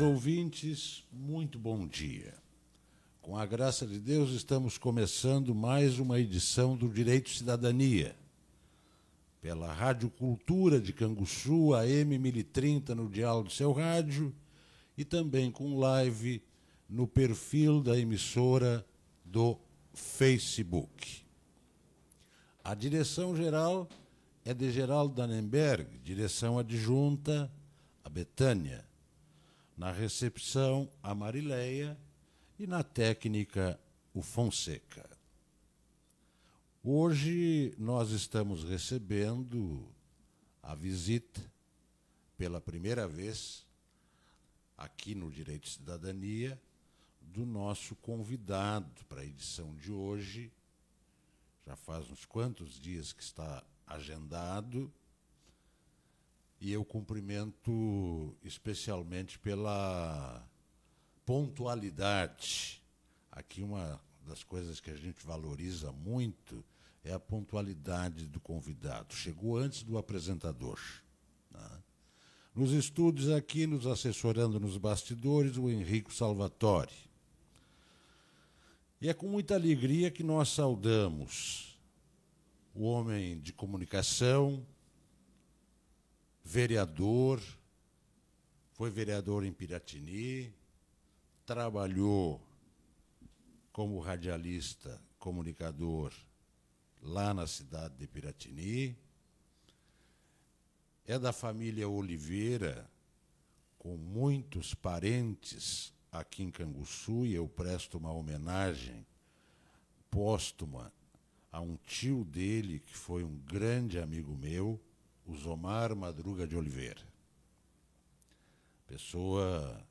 ouvintes, muito bom dia. Com a graça de Deus, estamos começando mais uma edição do Direito e Cidadania. Pela Rádio Cultura de Canguçu, AM 1030, no diálogo do seu rádio, e também com live no perfil da emissora do Facebook. A direção geral é de Geraldo Danenberg, direção adjunta a Betânia. Na recepção, a Marileia e na técnica, o Fonseca. Hoje nós estamos recebendo a visita, pela primeira vez, aqui no Direito e Cidadania, do nosso convidado para a edição de hoje. Já faz uns quantos dias que está agendado, e eu cumprimento especialmente pela pontualidade. Aqui uma das coisas que a gente valoriza muito é a pontualidade do convidado. Chegou antes do apresentador. Né? Nos estúdios aqui, nos assessorando nos bastidores, o Henrico Salvatore. E é com muita alegria que nós saudamos o homem de comunicação, vereador, foi vereador em Piratini, trabalhou como radialista, comunicador lá na cidade de Piratini, é da família Oliveira, com muitos parentes aqui em Canguçu, e eu presto uma homenagem póstuma a um tio dele, que foi um grande amigo meu, o Zomar Madruga de Oliveira. Pessoa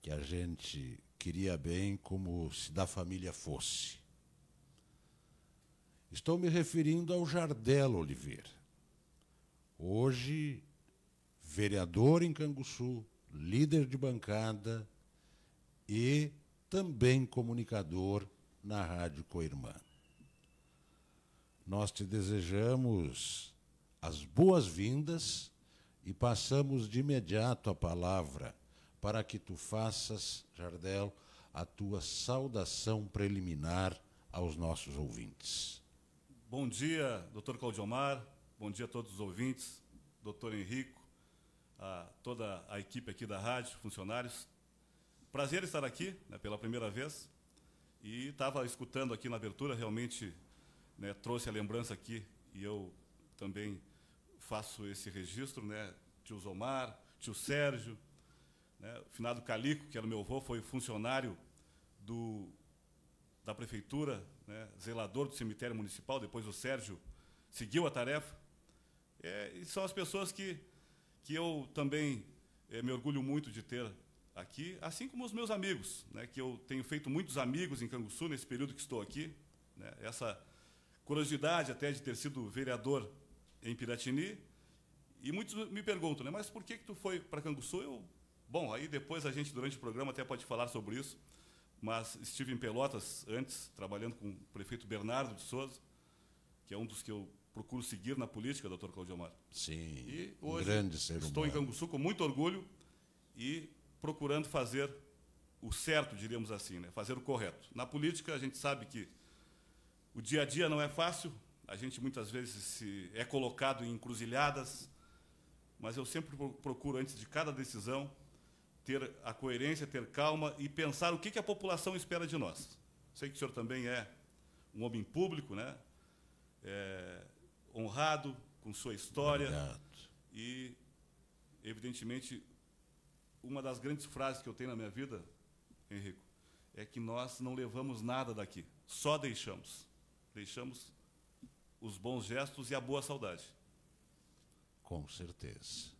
que a gente queria bem como se da família fosse. Estou me referindo ao Jardelo Oliveira. Hoje, vereador em Canguçu, líder de bancada e também comunicador na Rádio Coirmã. Nós te desejamos as boas-vindas e passamos de imediato a palavra para que tu faças, Jardel, a tua saudação preliminar aos nossos ouvintes. Bom dia, doutor Omar, bom dia a todos os ouvintes, doutor Henrico, a toda a equipe aqui da rádio, funcionários. Prazer estar aqui né, pela primeira vez e estava escutando aqui na abertura, realmente né, trouxe a lembrança aqui e eu também faço esse registro, né? Tio Zomar, tio Sérgio, né? o finado Calico, que era meu avô, foi funcionário do, da prefeitura, né? zelador do cemitério municipal, depois o Sérgio seguiu a tarefa. É, e são as pessoas que, que eu também é, me orgulho muito de ter aqui, assim como os meus amigos, né? que eu tenho feito muitos amigos em Canguçu nesse período que estou aqui. Né? Essa curiosidade até de ter sido vereador em Piratini. E muitos me perguntam, né, mas por que, que tu foi para Canguçu? Eu, bom, aí depois a gente, durante o programa, até pode falar sobre isso. Mas estive em Pelotas antes, trabalhando com o prefeito Bernardo de Souza, que é um dos que eu procuro seguir na política, doutor Claudio Amar. Sim, e hoje um grande ser humano. Estou em Canguçu com muito orgulho e procurando fazer o certo, diríamos assim, né? fazer o correto. Na política, a gente sabe que o dia a dia não é fácil, a gente muitas vezes se, é colocado em encruzilhadas, mas eu sempre procuro, antes de cada decisão, ter a coerência, ter calma e pensar o que, a população espera de nós. Sei que o senhor também é um homem público, né? É, honrado com sua história. Obrigado. E, evidentemente, uma das grandes frases que eu tenho na minha vida, Henrico, é que nós não levamos nada daqui, só deixamos. Deixamos os bons gestos e a boa saudade. Com certeza.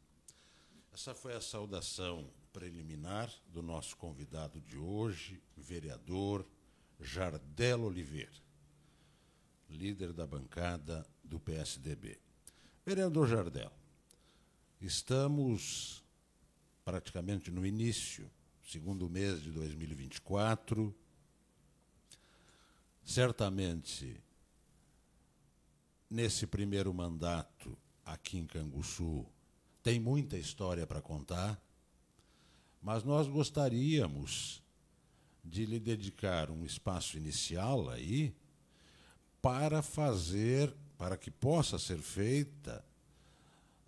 Essa foi a saudação preliminar do nosso convidado de hoje, vereador Jardel Oliveira, líder da bancada do PSDB. Vereador Jardel, estamos praticamente no início, segundo mês de 2024. Certamente nesse primeiro mandato aqui em Canguçu tem muita história para contar, mas nós gostaríamos de lhe dedicar um espaço inicial aí para fazer, para que possa ser feita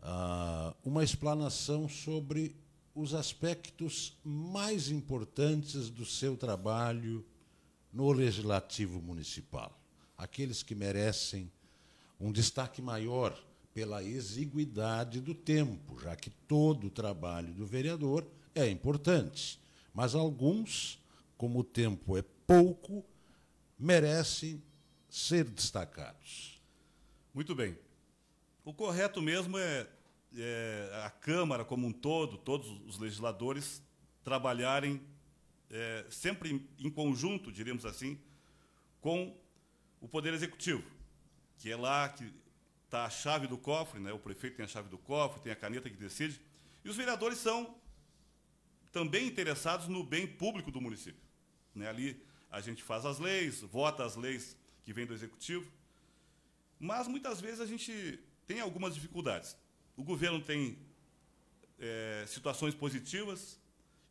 uh, uma explanação sobre os aspectos mais importantes do seu trabalho no legislativo municipal, aqueles que merecem um destaque maior pela exiguidade do tempo, já que todo o trabalho do vereador é importante, mas alguns, como o tempo é pouco, merecem ser destacados. Muito bem. O correto mesmo é, é a Câmara como um todo, todos os legisladores trabalharem é, sempre em conjunto, diríamos assim, com o Poder Executivo que é lá que está a chave do cofre, né? o prefeito tem a chave do cofre, tem a caneta que decide, e os vereadores são também interessados no bem público do município. Né? Ali a gente faz as leis, vota as leis que vêm do executivo, mas muitas vezes a gente tem algumas dificuldades. O governo tem é, situações positivas,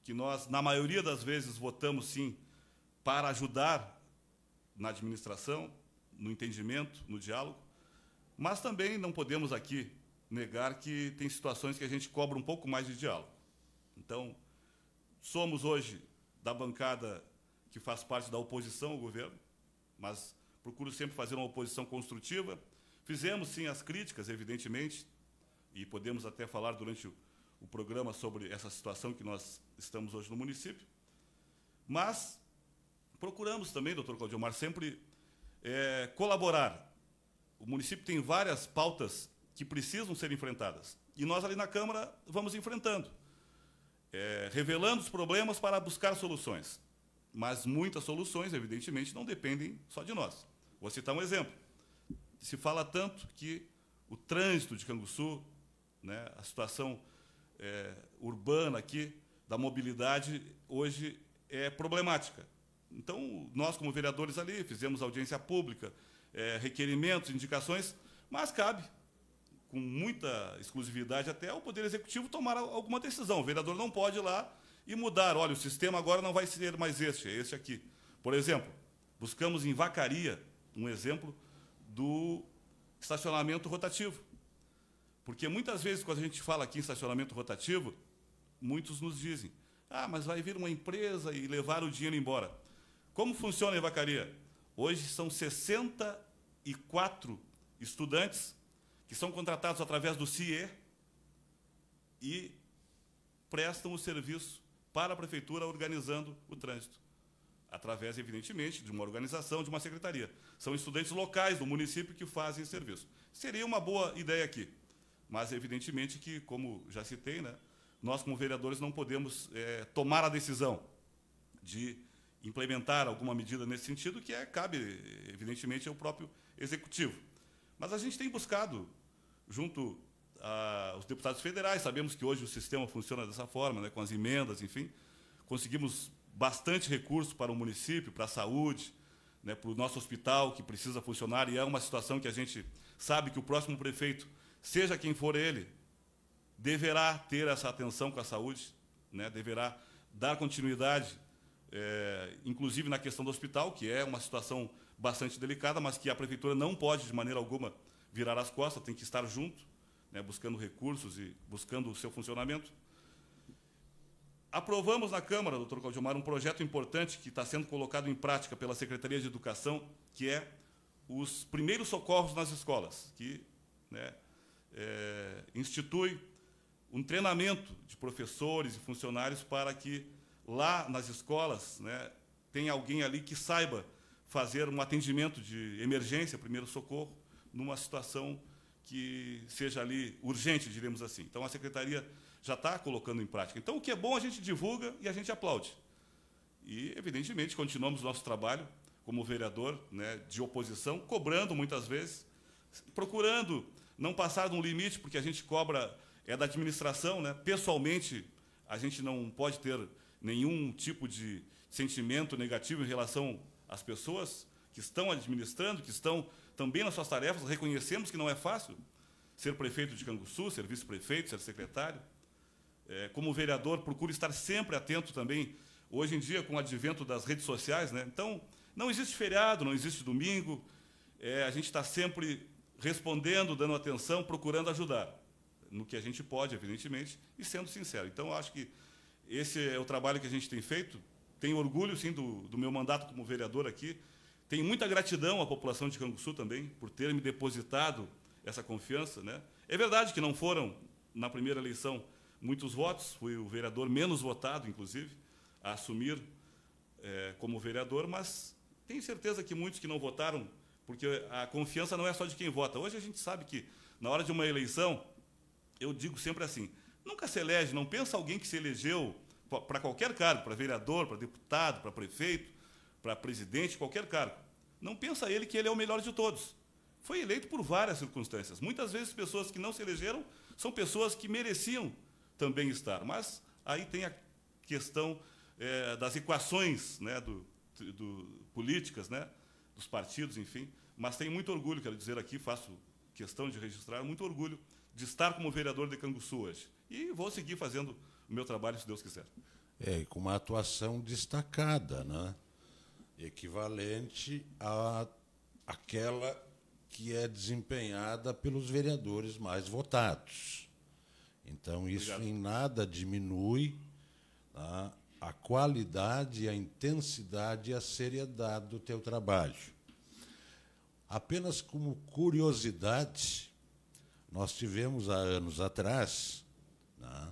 que nós, na maioria das vezes, votamos sim para ajudar na administração, no entendimento, no diálogo, mas também não podemos aqui negar que tem situações que a gente cobra um pouco mais de diálogo. Então, somos hoje da bancada que faz parte da oposição ao governo, mas procuro sempre fazer uma oposição construtiva. Fizemos sim as críticas, evidentemente, e podemos até falar durante o, o programa sobre essa situação que nós estamos hoje no município. Mas procuramos também, doutor Claudio Mar, sempre é, colaborar. O município tem várias pautas que precisam ser enfrentadas. E nós ali na Câmara vamos enfrentando, é, revelando os problemas para buscar soluções. Mas muitas soluções, evidentemente, não dependem só de nós. Vou citar um exemplo. Se fala tanto que o trânsito de Canguçu, né, a situação é, urbana aqui, da mobilidade, hoje é problemática. Então, nós, como vereadores ali, fizemos audiência pública, é, requerimentos, indicações, mas cabe, com muita exclusividade até, o Poder Executivo tomar alguma decisão. O vereador não pode ir lá e mudar. Olha, o sistema agora não vai ser mais este, é este aqui. Por exemplo, buscamos em Vacaria um exemplo do estacionamento rotativo. Porque muitas vezes, quando a gente fala aqui em estacionamento rotativo, muitos nos dizem: ah, mas vai vir uma empresa e levar o dinheiro embora. Como funciona a evacaria? Hoje são 64 estudantes que são contratados através do CIE e prestam o serviço para a prefeitura organizando o trânsito. Através, evidentemente, de uma organização, de uma secretaria. São estudantes locais do município que fazem esse serviço. Seria uma boa ideia aqui. Mas, evidentemente, que, como já citei, né, nós, como vereadores, não podemos é, tomar a decisão de implementar alguma medida nesse sentido, que é, cabe, evidentemente, ao próprio Executivo. Mas a gente tem buscado, junto aos deputados federais, sabemos que hoje o sistema funciona dessa forma, né, com as emendas, enfim, conseguimos bastante recurso para o município, para a saúde, né, para o nosso hospital, que precisa funcionar, e é uma situação que a gente sabe que o próximo prefeito, seja quem for ele, deverá ter essa atenção com a saúde, né, deverá dar continuidade é, inclusive na questão do hospital, que é uma situação bastante delicada, mas que a prefeitura não pode, de maneira alguma, virar as costas, tem que estar junto, né, buscando recursos e buscando o seu funcionamento. Aprovamos na Câmara, doutor Claudiomar, um projeto importante que está sendo colocado em prática pela Secretaria de Educação, que é os primeiros socorros nas escolas, que né, é, institui um treinamento de professores e funcionários para que lá nas escolas né, tem alguém ali que saiba fazer um atendimento de emergência, primeiro socorro, numa situação que seja ali urgente, diremos assim. Então, a secretaria já está colocando em prática. Então, o que é bom, a gente divulga e a gente aplaude. E, evidentemente, continuamos nosso trabalho como vereador né, de oposição, cobrando muitas vezes, procurando não passar de um limite, porque a gente cobra, é da administração, né? pessoalmente, a gente não pode ter nenhum tipo de sentimento negativo em relação às pessoas que estão administrando, que estão também nas suas tarefas, reconhecemos que não é fácil ser prefeito de Canguçu, ser vice-prefeito, ser secretário. É, como vereador, procuro estar sempre atento também, hoje em dia, com o advento das redes sociais. Né? Então, não existe feriado, não existe domingo, é, a gente está sempre respondendo, dando atenção, procurando ajudar no que a gente pode, evidentemente, e sendo sincero. Então, acho que esse é o trabalho que a gente tem feito. Tenho orgulho, sim, do, do meu mandato como vereador aqui. Tenho muita gratidão à população de Canguçu também por ter me depositado essa confiança. Né? É verdade que não foram, na primeira eleição, muitos votos. Fui o vereador menos votado, inclusive, a assumir é, como vereador, mas tenho certeza que muitos que não votaram, porque a confiança não é só de quem vota. Hoje a gente sabe que, na hora de uma eleição, eu digo sempre assim, Nunca se elege, não pensa alguém que se elegeu para qualquer cargo, para vereador, para deputado, para prefeito, para presidente, qualquer cargo. Não pensa ele que ele é o melhor de todos. Foi eleito por várias circunstâncias. Muitas vezes pessoas que não se elegeram são pessoas que mereciam também estar. Mas aí tem a questão é, das equações né, do, do, políticas, né, dos partidos, enfim. Mas tenho muito orgulho, quero dizer aqui, faço questão de registrar, muito orgulho de estar como vereador de Canguçu hoje. E vou seguir fazendo o meu trabalho, se Deus quiser. É, com uma atuação destacada, né? equivalente à aquela que é desempenhada pelos vereadores mais votados. Então, isso Obrigado. em nada diminui tá? a qualidade, a intensidade e a seriedade do teu trabalho. Apenas como curiosidade, nós tivemos há anos atrás né?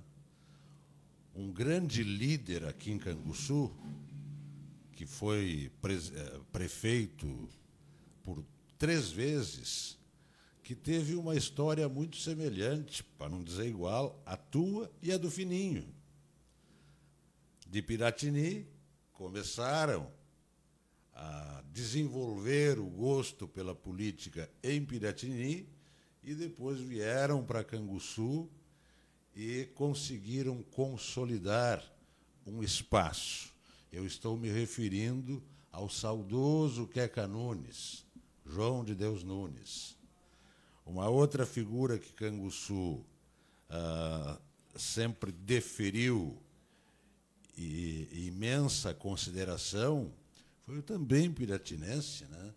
Um grande líder aqui em Canguçu, que foi eh, prefeito por três vezes, que teve uma história muito semelhante, para não dizer igual, à tua e à do Fininho. De Piratini começaram a desenvolver o gosto pela política em Piratini e depois vieram para Canguçu e conseguiram consolidar um espaço. Eu estou me referindo ao saudoso Queca Nunes, João de Deus Nunes. Uma outra figura que Canguçu ah, sempre deferiu e, e imensa consideração foi o também piratinense, né?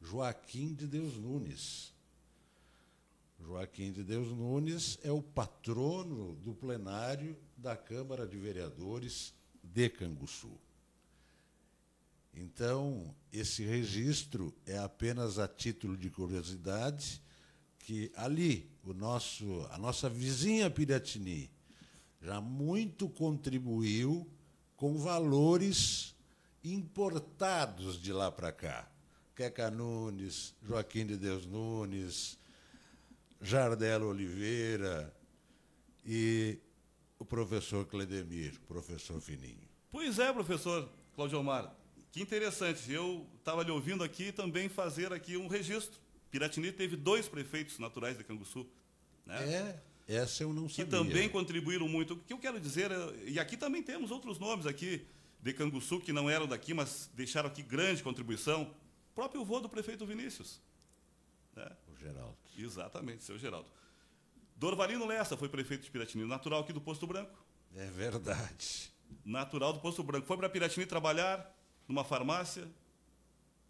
Joaquim de Deus Nunes, Joaquim de Deus Nunes é o patrono do plenário da Câmara de Vereadores de Canguçu. Então, esse registro é apenas a título de curiosidade que ali o nosso, a nossa vizinha Piratini já muito contribuiu com valores importados de lá para cá. Queca Nunes, Joaquim de Deus Nunes, Jardel Oliveira e o professor Cledemir, professor Fininho. Pois é, professor Claudio Omar. Que interessante. Eu estava lhe ouvindo aqui também fazer aqui um registro. Piratini teve dois prefeitos naturais de Canguçu. Né? É, essa eu não sabia. Que também contribuíram muito. O que eu quero dizer, é, e aqui também temos outros nomes aqui de Canguçu que não eram daqui, mas deixaram aqui grande contribuição. O próprio vô do prefeito Vinícius. Né? Geraldo. Exatamente, seu Geraldo. Dorvalino Lessa foi prefeito de Piratini, natural aqui do Posto Branco. É verdade. Natural do Posto Branco. Foi para Piratini trabalhar numa farmácia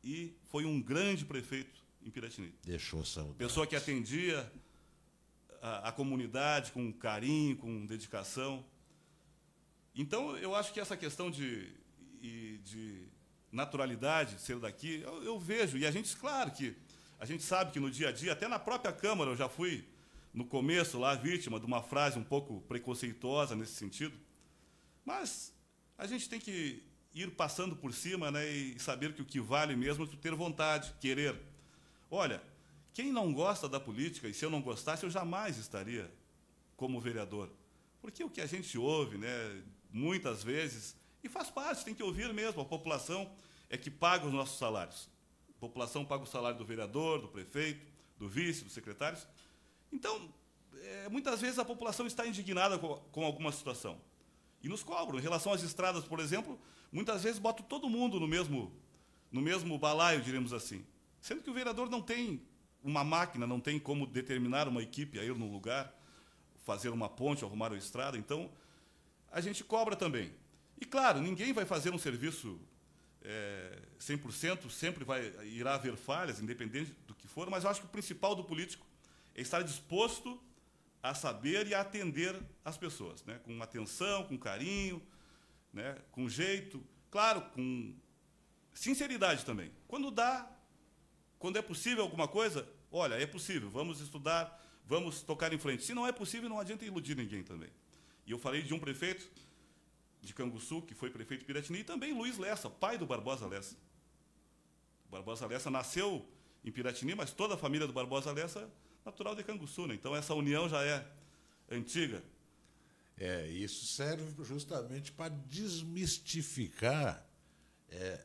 e foi um grande prefeito em Piratini. Deixou saudade. Pessoa que atendia a, a comunidade com carinho, com dedicação. Então, eu acho que essa questão de, de naturalidade, ser daqui, eu, eu vejo. E a gente, claro que a gente sabe que no dia a dia, até na própria Câmara, eu já fui, no começo, lá, vítima de uma frase um pouco preconceituosa nesse sentido. Mas a gente tem que ir passando por cima né, e saber que o que vale mesmo é ter vontade, querer. Olha, quem não gosta da política, e se eu não gostasse, eu jamais estaria como vereador. Porque o que a gente ouve, né, muitas vezes, e faz parte, tem que ouvir mesmo, a população é que paga os nossos salários. A população paga o salário do vereador, do prefeito, do vice, dos secretários. Então, é, muitas vezes a população está indignada com, com, alguma situação. E nos cobram. Em relação às estradas, por exemplo, muitas vezes bota todo mundo no mesmo, no mesmo balaio, diremos assim. Sendo que o vereador não tem uma máquina, não tem como determinar uma equipe a ir num lugar, fazer uma ponte, arrumar uma estrada. Então, a gente cobra também. E, claro, ninguém vai fazer um serviço é, 100%, sempre vai, irá haver falhas, independente do que for, mas eu acho que o principal do político é estar disposto a saber e a atender as pessoas, né? com atenção, com carinho, né? com jeito, claro, com sinceridade também. Quando dá, quando é possível alguma coisa, olha, é possível, vamos estudar, vamos tocar em frente. Se não é possível, não adianta iludir ninguém também. E eu falei de um prefeito de Canguçu, que foi prefeito de Piratini, e também Luiz Lessa, pai do Barbosa Lessa. O Barbosa Lessa nasceu em Piratini, mas toda a família do Barbosa Lessa natural de Canguçu, né? Então essa união já é antiga. É, isso serve justamente para desmistificar é,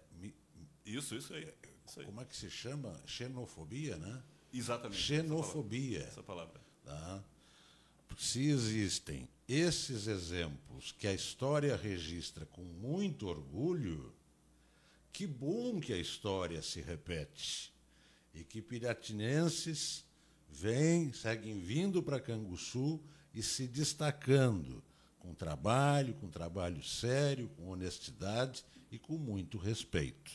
isso, isso aí, isso aí. Como é que se chama? Xenofobia, né? Exatamente. Xenofobia. Essa palavra. Essa palavra. Tá? Se existem esses exemplos que a história registra com muito orgulho, que bom que a história se repete e que piratinenses vêm, seguem vindo para Canguçu e se destacando com trabalho, com trabalho sério, com honestidade e com muito respeito.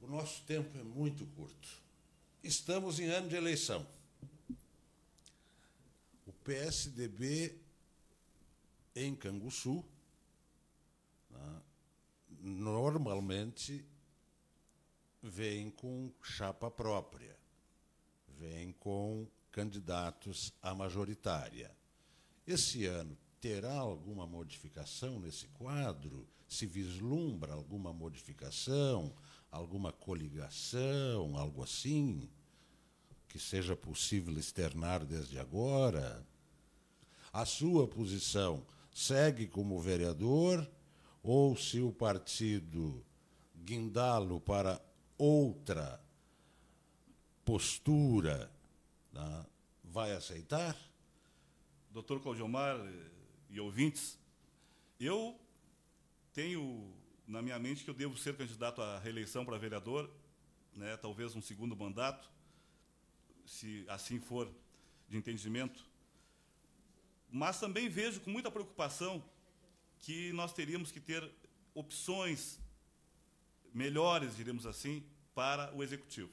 O nosso tempo é muito curto. Estamos em ano de eleição. PSDB em Canguçu, né, normalmente vem com chapa própria, vem com candidatos à majoritária. Esse ano terá alguma modificação nesse quadro? Se vislumbra alguma modificação, alguma coligação, algo assim que seja possível externar desde agora? a sua posição segue como vereador ou se o partido guindá-lo para outra postura, né, vai aceitar? Doutor Claudiomar e ouvintes, eu tenho na minha mente que eu devo ser candidato à reeleição para vereador, né, talvez um segundo mandato, se assim for de entendimento mas também vejo com muita preocupação que nós teríamos que ter opções melhores, diremos assim, para o executivo.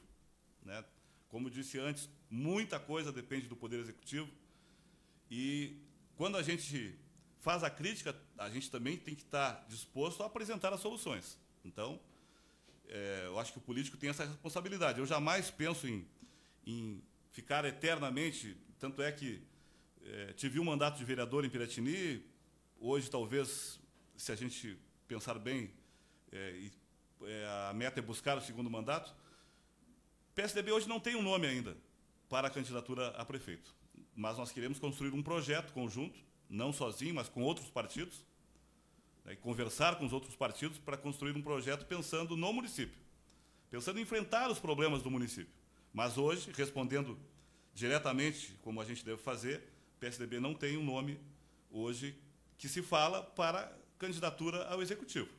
Né? Como disse antes, muita coisa depende do poder executivo e quando a gente faz a crítica, a gente também tem que estar disposto a apresentar as soluções. Então, é, eu acho que o político tem essa responsabilidade. Eu jamais penso em, em ficar eternamente, tanto é que é, tive um mandato de vereador em Piratini, hoje talvez, se a gente pensar bem, é, e, é, a meta é buscar o segundo mandato. PSDB hoje não tem um nome ainda para a candidatura a prefeito, mas nós queremos construir um projeto conjunto, não sozinho, mas com outros partidos, né, e conversar com os outros partidos para construir um projeto pensando no município, pensando em enfrentar os problemas do município. Mas hoje, respondendo diretamente, como a gente deve fazer, PSDB não tem um nome hoje que se fala para candidatura ao Executivo.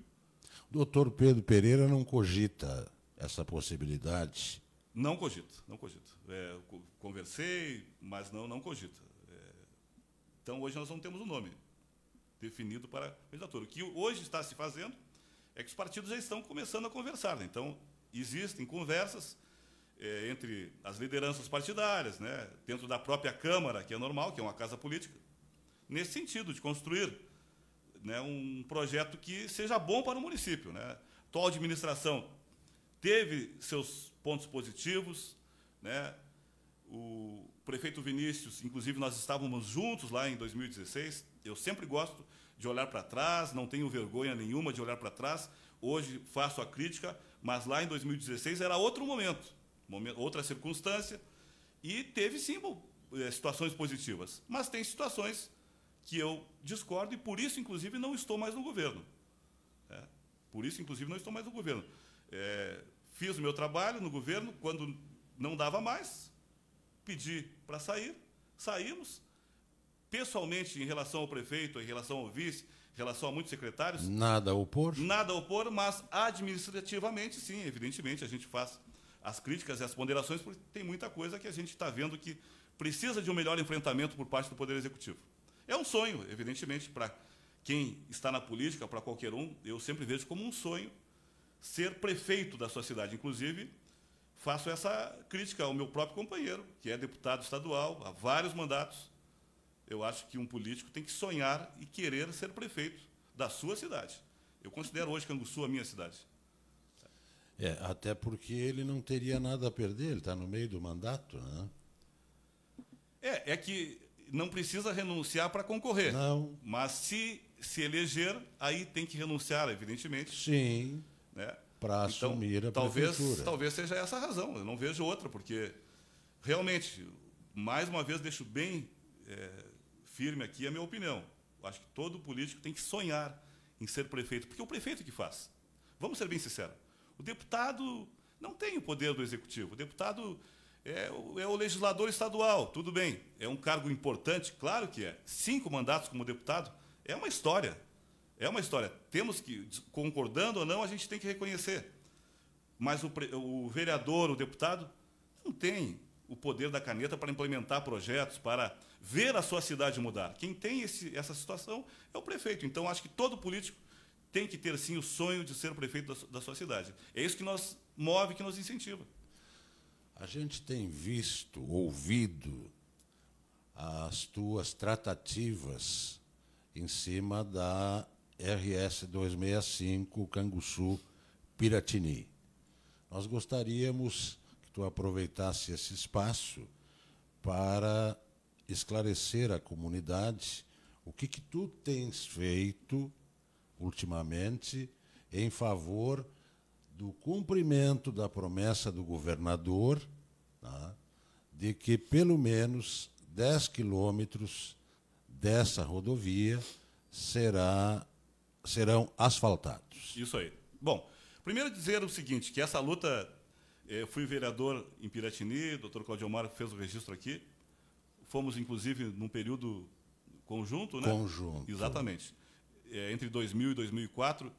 O doutor Pedro Pereira não cogita essa possibilidade? Não cogito, não cogito. É, conversei, mas não, não cogita. É, então, hoje nós não temos um nome definido para candidatura. O que hoje está se fazendo é que os partidos já estão começando a conversar. Né? Então, existem conversas, é, entre as lideranças partidárias, né, dentro da própria Câmara, que é normal, que é uma casa política, nesse sentido, de construir né, um projeto que seja bom para o município. Né? A atual administração teve seus pontos positivos, né? o prefeito Vinícius, inclusive nós estávamos juntos lá em 2016, eu sempre gosto de olhar para trás, não tenho vergonha nenhuma de olhar para trás, hoje faço a crítica, mas lá em 2016 era outro momento momento, outra circunstância, e teve sim eh, situações positivas. Mas tem situações que eu discordo e por isso, inclusive, não estou mais no governo. É, por isso, inclusive, não estou mais no governo. É, fiz o meu trabalho no governo, quando não dava mais, pedi para sair, saímos. Pessoalmente, em relação ao prefeito, em relação ao vice, em relação a muitos secretários. Nada a opor? Nada a opor, mas administrativamente, sim, evidentemente, a gente faz as críticas e as ponderações, porque tem muita coisa que a gente está vendo que precisa de um melhor enfrentamento por parte do Poder Executivo. É um sonho, evidentemente, para quem está na política, para qualquer um, eu sempre vejo como um sonho ser prefeito da sua cidade. Inclusive, faço essa crítica ao meu próprio companheiro, que é deputado estadual há vários mandatos. Eu acho que um político tem que sonhar e querer ser prefeito da sua cidade. Eu considero hoje Canguçu a minha cidade. É, até porque ele não teria nada a perder, ele está no meio do mandato. Né? É, é que não precisa renunciar para concorrer. Não. Mas se se eleger, aí tem que renunciar, evidentemente. Sim. Né? Para então, assumir a talvez, prefeitura. Talvez seja essa a razão, eu não vejo outra, porque realmente, mais uma vez, deixo bem é, firme aqui a minha opinião. Eu acho que todo político tem que sonhar em ser prefeito, porque é o prefeito que faz. Vamos ser bem sinceros. O deputado não tem o poder do executivo. O deputado é o, é o, legislador estadual, tudo bem. É um cargo importante, claro que é. Cinco mandatos como deputado é uma história. É uma história. Temos que, concordando ou não, a gente tem que reconhecer. Mas o, o vereador, o deputado, não tem o poder da caneta para implementar projetos, para ver a sua cidade mudar. Quem tem esse, essa situação é o prefeito. Então, acho que todo político tem que ter sim o sonho de ser prefeito da, sua cidade. É isso que nos move, que nos incentiva. A gente tem visto, ouvido as tuas tratativas em cima da RS 265 Canguçu Piratini. Nós gostaríamos que tu aproveitasse esse espaço para esclarecer à comunidade o que, que tu tens feito ultimamente, em favor do cumprimento da promessa do governador tá, de que pelo menos 10 quilômetros dessa rodovia será, serão asfaltados. Isso aí. Bom, primeiro dizer o seguinte, que essa luta, eh, eu fui vereador em Piratini, o doutor Claudio Omar fez o registro aqui, fomos, inclusive, num período conjunto, né? Conjunto. Exatamente é, entre 2000 e 2004.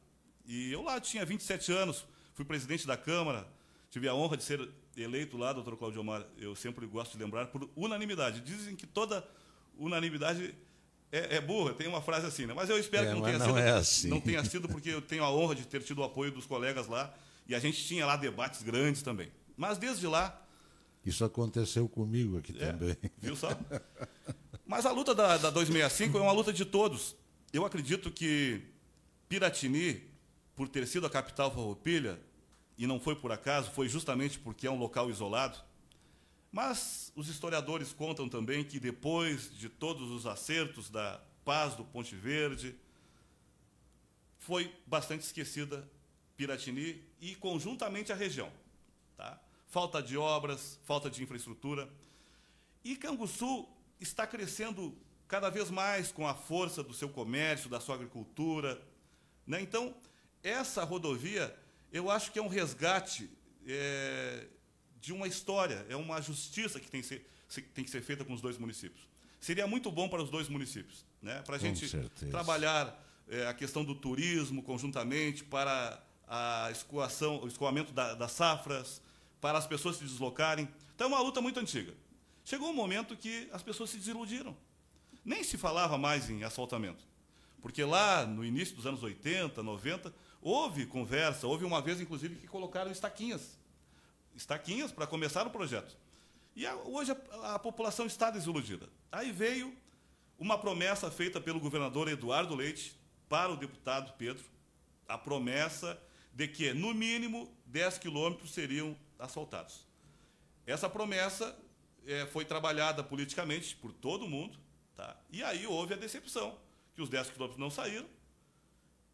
E eu lá tinha 27 anos, fui presidente da Câmara, tive a honra de ser eleito lá, doutor Claudio Omar, eu sempre gosto de lembrar, por unanimidade. Dizem que toda unanimidade é, é burra, tem uma frase assim, né? Mas eu espero é, que não tenha, não sido, é assim. não tenha sido, porque eu tenho a honra de ter tido o apoio dos colegas lá, e a gente tinha lá debates grandes também. Mas desde lá, isso aconteceu comigo aqui é, também. Viu só? Mas a luta da, da 265 é uma luta de todos. Eu acredito que Piratini, por ter sido a capital farroupilha, e não foi por acaso, foi justamente porque é um local isolado, mas os historiadores contam também que depois de todos os acertos da paz do Ponte Verde, foi bastante esquecida Piratini e conjuntamente a região. Tá? Falta de obras, falta de infraestrutura. E Canguçu está crescendo cada vez mais com a força do seu comércio, da sua agricultura. Né? Então, essa rodovia, eu acho que é um resgate é, de uma história, é uma justiça que tem que, ser, tem que ser feita com os dois municípios. Seria muito bom para os dois municípios, né? para a gente certeza. trabalhar é, a questão do turismo conjuntamente, para a escoação, o escoamento da, das safras, para as pessoas se deslocarem. Então, é uma luta muito antiga. Chegou um momento que as pessoas se desiludiram nem se falava mais em asfaltamento. Porque lá no início dos anos 80, 90, houve conversa, houve uma vez, inclusive, que colocaram estaquinhas. Estaquinhas para começar o projeto. E a, hoje a, a população está desiludida. Aí veio uma promessa feita pelo governador Eduardo Leite para o deputado Pedro, a promessa de que, no mínimo, 10 quilômetros seriam asfaltados. Essa promessa é, foi trabalhada politicamente por todo mundo, Tá? E aí houve a decepção, que os 10 quilômetros não saíram.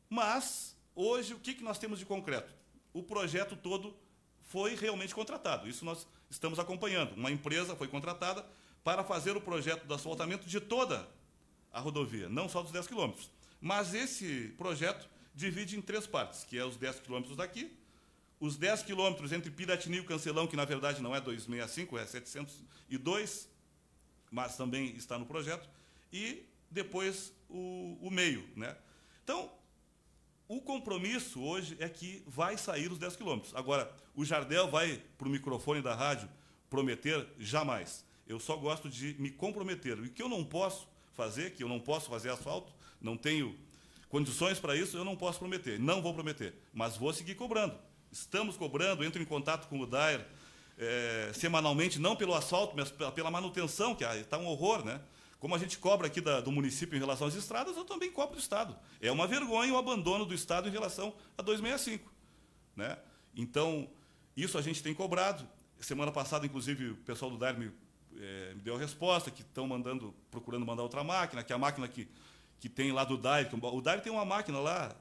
Mas, hoje, o que, que nós temos de concreto? O projeto todo foi realmente contratado. Isso nós estamos acompanhando. Uma empresa foi contratada para fazer o projeto do asfaltamento de toda a rodovia, não só dos 10 quilômetros. Mas esse projeto divide em três partes, que é os 10 quilômetros daqui, os 10 quilômetros entre Piratini e o Cancelão, que na verdade não é 265, é 702 mas também está no projeto, e depois o, o meio. Né? Então, o compromisso hoje é que vai sair os 10 quilômetros. Agora, o Jardel vai para o microfone da rádio prometer jamais. Eu só gosto de me comprometer. E que eu não posso fazer, que eu não posso fazer asfalto, não tenho condições para isso, eu não posso prometer. Não vou prometer, mas vou seguir cobrando. Estamos cobrando, entro em contato com o Dair, é, semanalmente, não pelo asfalto, mas pela manutenção, que está ah, um horror, né? Como a gente cobra aqui da, do município em relação às estradas, eu também cobro do Estado. É uma vergonha o abandono do Estado em relação a 265. Né? Então, isso a gente tem cobrado. Semana passada, inclusive, o pessoal do DAR me, é, me deu a resposta, que estão mandando, procurando mandar outra máquina, que é a máquina que, que tem lá do DAIR. É o DAIR tem uma máquina lá,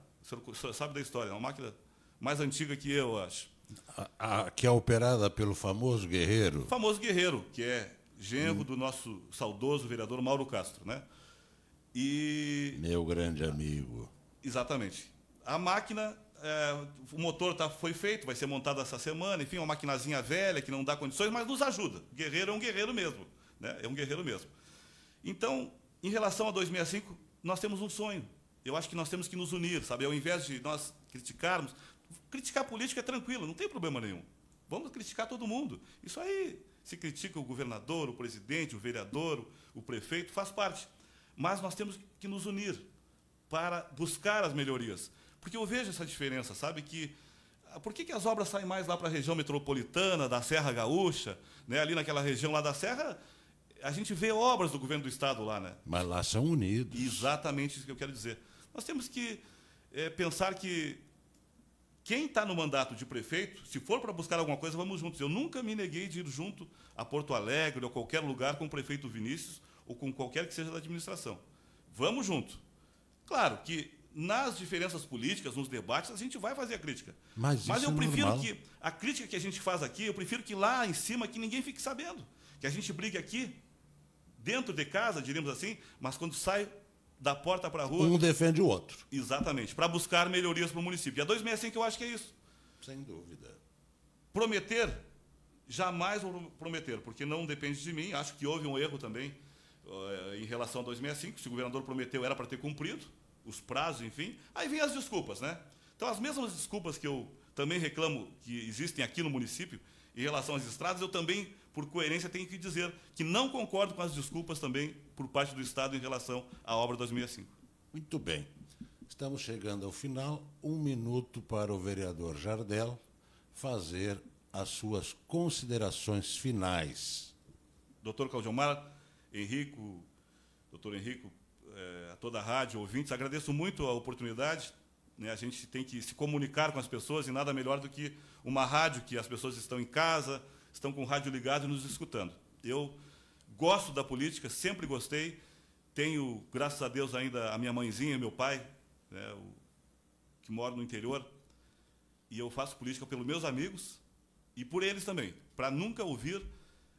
o senhor sabe da história, é uma máquina mais antiga que eu, acho. A, a, que é operada pelo famoso guerreiro? O famoso guerreiro, que é genro hum. do nosso saudoso vereador Mauro Castro, né? E... Meu grande amigo. Exatamente. A máquina, é, o motor tá, foi feito, vai ser montado essa semana, enfim, uma maquinazinha velha que não dá condições, mas nos ajuda. Guerreiro é um guerreiro mesmo, né? É um guerreiro mesmo. Então, em relação a 2005, nós temos um sonho. Eu acho que nós temos que nos unir, sabe? Ao invés de nós criticarmos, Criticar político é tranquilo, não tem problema nenhum. Vamos criticar todo mundo. Isso aí se critica o governador, o presidente, o vereador, o prefeito, faz parte. Mas nós temos que nos unir para buscar as melhorias. Porque eu vejo essa diferença, sabe? Que ah, por que, que as obras saem mais lá para a região metropolitana, da Serra Gaúcha, né? ali naquela região lá da Serra, a gente vê obras do governo do Estado lá, né? Mas lá são unidos. Exatamente isso que eu quero dizer. Nós temos que é, pensar que quem está no mandato de prefeito, se for para buscar alguma coisa, vamos juntos. Eu nunca me neguei de ir junto a Porto Alegre ou qualquer lugar com o prefeito Vinícius ou com qualquer que seja da administração. Vamos junto. Claro que nas diferenças políticas, nos debates, a gente vai fazer a crítica. Mas, Mas eu é prefiro é que a crítica que a gente faz aqui, eu prefiro que lá em cima que ninguém fique sabendo. Que a gente brigue aqui, dentro de casa, diríamos assim, mas quando sai da porta para a rua. Um defende o outro. Exatamente, para buscar melhorias para o município. E a 265 eu acho que é isso. Sem dúvida. Prometer, jamais vou prometer, porque não depende de mim. Acho que houve um erro também eh, em relação a 265. Se o governador prometeu, era para ter cumprido os prazos, enfim. Aí vem as desculpas, né? Então, as mesmas desculpas que eu também reclamo que existem aqui no município em relação às estradas, eu também por coerência, tenho que dizer que não concordo com as desculpas também por parte do Estado em relação à obra 2005. Muito bem. Estamos chegando ao final. Um minuto para o vereador Jardel fazer as suas considerações finais. Doutor Claudiomar, Henrico, doutor Henrico, é, a toda a rádio, ouvintes, agradeço muito a oportunidade. Né, a gente tem que se comunicar com as pessoas e nada melhor do que uma rádio que as pessoas estão em casa, estão com o rádio ligado e nos escutando. Eu gosto da política, sempre gostei. Tenho, graças a Deus, ainda a minha mãezinha, meu pai, né, o, que mora no interior. E eu faço política pelos meus amigos e por eles também, para nunca ouvir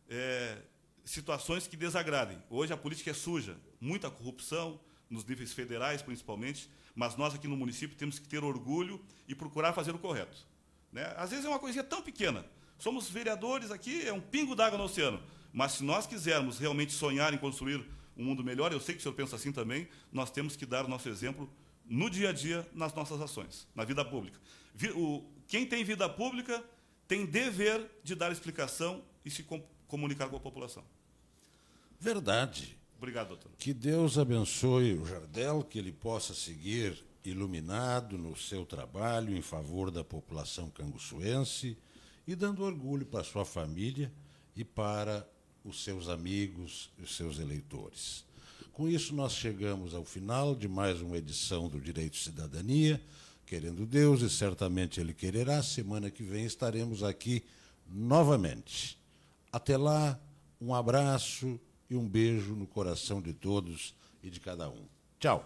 é, situações que desagradem. Hoje a política é suja, muita corrupção, nos níveis federais principalmente, mas nós aqui no município temos que ter orgulho e procurar fazer o correto. Né? Às vezes é uma coisinha tão pequena, Somos vereadores aqui, é um pingo d'água no oceano. Mas se nós quisermos realmente sonhar em construir um mundo melhor, eu sei que o senhor pensa assim também, nós temos que dar o nosso exemplo no dia a dia, nas nossas ações, na vida pública. Quem tem vida pública tem dever de dar explicação e se comunicar com a população. Verdade. Obrigado, doutor. Que Deus abençoe o Jardel, que ele possa seguir iluminado no seu trabalho em favor da população canguçuense e dando orgulho para sua família e para os seus amigos e os seus eleitores. Com isso, nós chegamos ao final de mais uma edição do Direito e Cidadania. Querendo Deus, e certamente Ele quererá, semana que vem estaremos aqui novamente. Até lá, um abraço e um beijo no coração de todos e de cada um. Tchau!